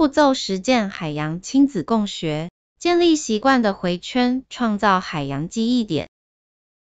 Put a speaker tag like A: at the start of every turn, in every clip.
A: 步骤实践海洋亲子共学，建立习惯的回圈，创造海洋记忆点。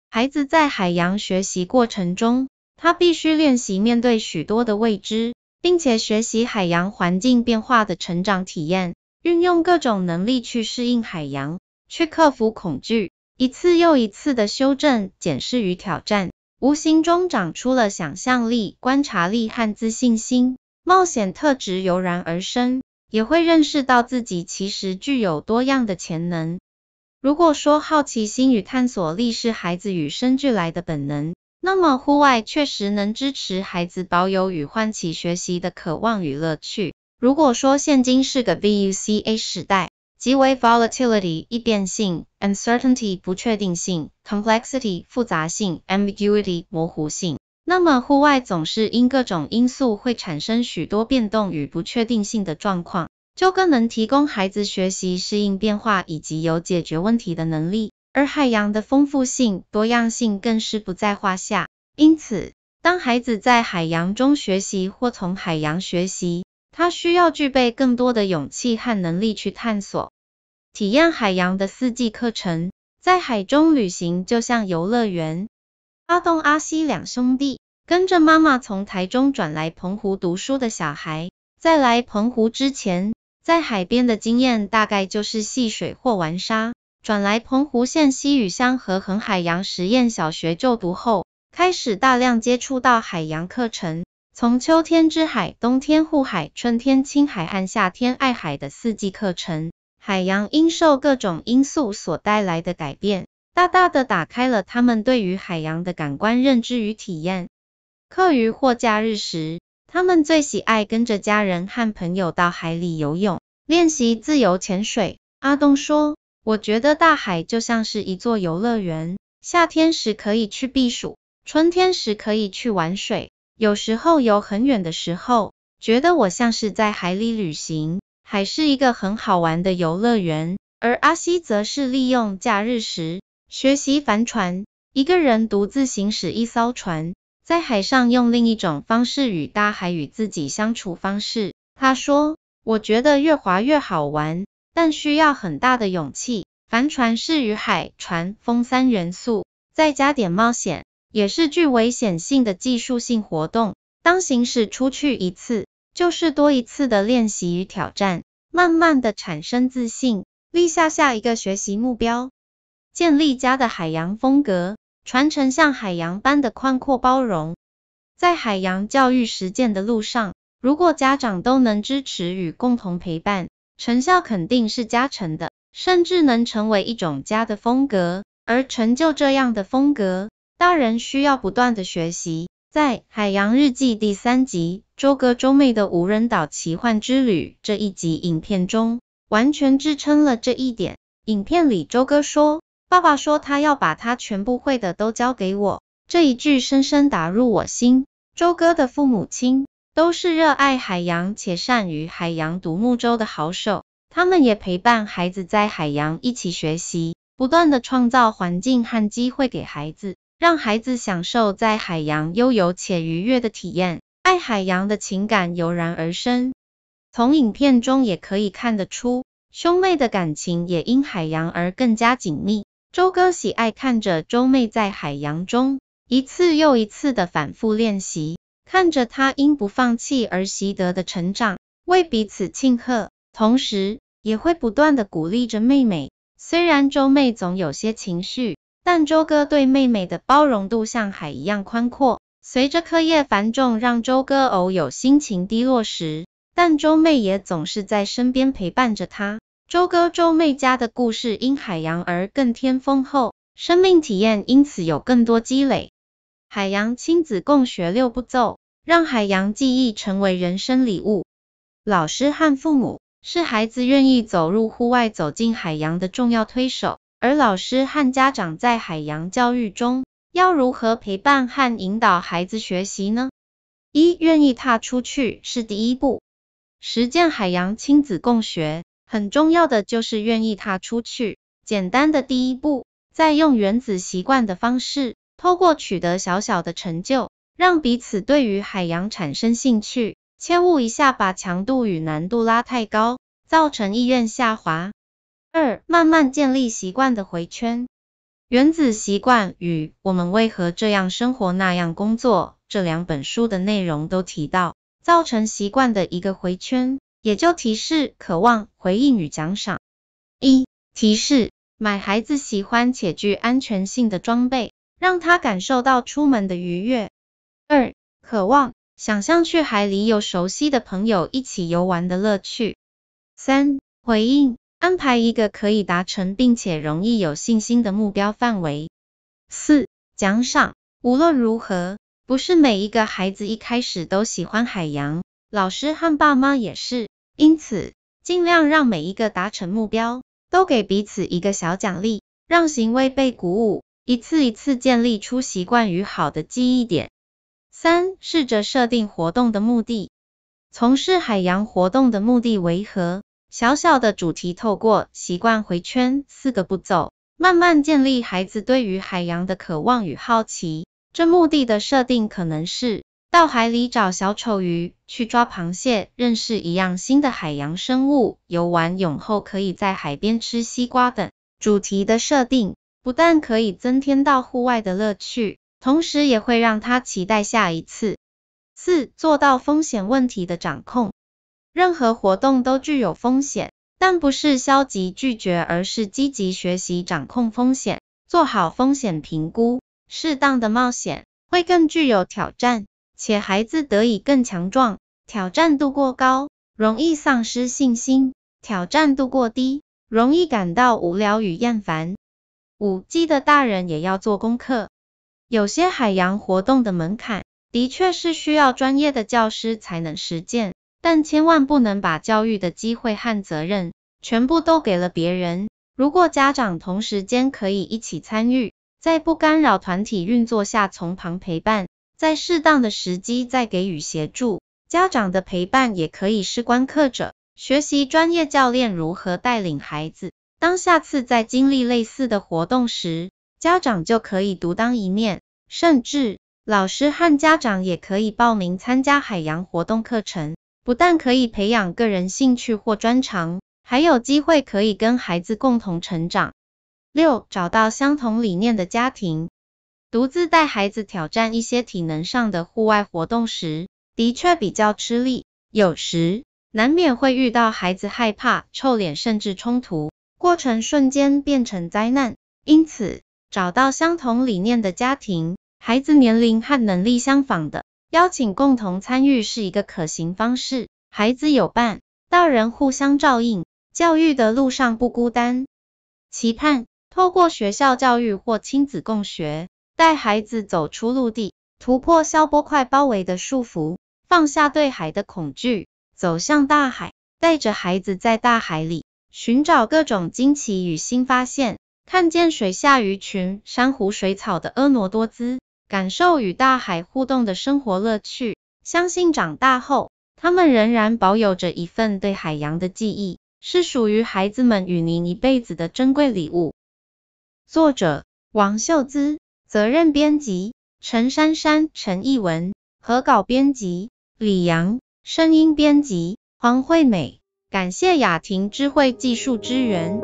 A: 孩子在海洋学习过程中，他必须练习面对许多的未知，并且学习海洋环境变化的成长体验，运用各种能力去适应海洋，去克服恐惧，一次又一次的修正、检视与挑战，无形中长出了想象力、观察力和自信心，冒险特质油然而生。也会认识到自己其实具有多样的潜能。如果说好奇心与探索力是孩子与生俱来的本能，那么户外确实能支持孩子保有与唤起学习的渴望与乐趣。如果说现今是个 v u c a 时代，即为 volatility（ 易变性）、uncertainty（ 不确定性）、complexity（ 复杂性）、ambiguity（ 模糊性）。那么户外总是因各种因素会产生许多变动与不确定性的状况，就更能提供孩子学习适应变化以及有解决问题的能力。而海洋的丰富性、多样性更是不在话下。因此，当孩子在海洋中学习或从海洋学习，他需要具备更多的勇气和能力去探索、体验海洋的四季课程。在海中旅行就像游乐园。阿东、阿西两兄弟跟着妈妈从台中转来澎湖读书的小孩，在来澎湖之前，在海边的经验大概就是戏水或玩沙。转来澎湖县西屿乡和恒海洋实验小学就读后，开始大量接触到海洋课程，从秋天之海、冬天护海、春天青海和夏天爱海的四季课程，海洋因受各种因素所带来的改变。大大的打开了他们对于海洋的感官认知与体验。课余或假日时，他们最喜爱跟着家人和朋友到海里游泳，练习自由潜水。阿东说：“我觉得大海就像是一座游乐园，夏天时可以去避暑，春天时可以去玩水。有时候游很远的时候，觉得我像是在海里旅行，海是一个很好玩的游乐园。”而阿西则是利用假日时。学习帆船，一个人独自行驶一艘船，在海上用另一种方式与大海与自己相处方式。他说：“我觉得越滑越好玩，但需要很大的勇气。帆船是与海、船、风三元素，再加点冒险，也是具危险性的技术性活动。当行驶出去一次，就是多一次的练习与挑战，慢慢的产生自信，立下下一个学习目标。”建立家的海洋风格，传承像海洋般的宽阔包容，在海洋教育实践的路上，如果家长都能支持与共同陪伴，成效肯定是加成的，甚至能成为一种家的风格。而成就这样的风格，大人需要不断的学习。在《海洋日记》第三集《周哥周妹的无人岛奇幻之旅》这一集影片中，完全支撑了这一点。影片里周哥说。爸爸说他要把他全部会的都教给我，这一句深深打入我心。周哥的父母亲都是热爱海洋且善于海洋独木舟的好手，他们也陪伴孩子在海洋一起学习，不断的创造环境和机会给孩子，让孩子享受在海洋悠游且愉悦的体验，爱海洋的情感油然而生。从影片中也可以看得出，兄妹的感情也因海洋而更加紧密。周哥喜爱看着周妹在海洋中一次又一次的反复练习，看着她因不放弃而习得的成长，为彼此庆贺，同时也会不断的鼓励着妹妹。虽然周妹总有些情绪，但周哥对妹妹的包容度像海一样宽阔。随着课业繁重让周哥偶有心情低落时，但周妹也总是在身边陪伴着他。周哥周妹家的故事因海洋而更添丰厚，生命体验因此有更多积累。海洋亲子共学六步骤，让海洋记忆成为人生礼物。老师和父母是孩子愿意走入户外、走进海洋的重要推手，而老师和家长在海洋教育中要如何陪伴和引导孩子学习呢？一愿意踏出去是第一步，实践海洋亲子共学。很重要的就是愿意踏出去，简单的第一步，再用原子习惯的方式，透过取得小小的成就，让彼此对于海洋产生兴趣，切勿一下把强度与难度拉太高，造成意愿下滑。二，慢慢建立习惯的回圈。原子习惯与我们为何这样生活那样工作这两本书的内容都提到，造成习惯的一个回圈。也就提示渴望回应与奖赏。一、提示买孩子喜欢且具安全性的装备，让他感受到出门的愉悦。二、渴望想象去海里有熟悉的朋友一起游玩的乐趣。三、回应安排一个可以达成并且容易有信心的目标范围。四、奖赏无论如何，不是每一个孩子一开始都喜欢海洋，老师和爸妈也是。因此，尽量让每一个达成目标都给彼此一个小奖励，让行为被鼓舞，一次一次建立出习惯与好的记忆点。三，试着设定活动的目的，从事海洋活动的目的为何？小小的主题，透过习惯回圈四个步骤，慢慢建立孩子对于海洋的渴望与好奇。这目的的设定可能是。到海里找小丑鱼，去抓螃蟹，认识一样新的海洋生物。游完泳后可以在海边吃西瓜等。主题的设定不但可以增添到户外的乐趣，同时也会让他期待下一次。四，做到风险问题的掌控。任何活动都具有风险，但不是消极拒绝，而是积极学习掌控风险，做好风险评估。适当的冒险会更具有挑战。且孩子得以更强壮。挑战度过高，容易丧失信心；挑战度过低，容易感到无聊与厌烦。五、记得大人也要做功课。有些海洋活动的门槛，的确是需要专业的教师才能实践，但千万不能把教育的机会和责任，全部都给了别人。如果家长同时间可以一起参与，在不干扰团体运作下，从旁陪伴。在适当的时机再给予协助，家长的陪伴也可以是观课者，学习专业教练如何带领孩子。当下次再经历类似的活动时，家长就可以独当一面，甚至老师和家长也可以报名参加海洋活动课程，不但可以培养个人兴趣或专长，还有机会可以跟孩子共同成长。六，找到相同理念的家庭。独自带孩子挑战一些体能上的户外活动时，的确比较吃力，有时难免会遇到孩子害怕、臭脸甚至冲突，过程瞬间变成灾难。因此，找到相同理念的家庭，孩子年龄和能力相仿的，邀请共同参与是一个可行方式。孩子有伴，大人互相照应，教育的路上不孤单。期盼透过学校教育或亲子共学。带孩子走出陆地，突破小波块包围的束缚，放下对海的恐惧，走向大海。带着孩子在大海里寻找各种惊奇与新发现，看见水下鱼群、珊瑚、水草的婀娜多姿，感受与大海互动的生活乐趣。相信长大后，他们仍然保有着一份对海洋的记忆，是属于孩子们与您一辈子的珍贵礼物。作者：王秀芝。责任编辑陈珊珊、陈艺文，合稿编辑李阳，声音编辑黄惠美。感谢雅婷智慧技术支援。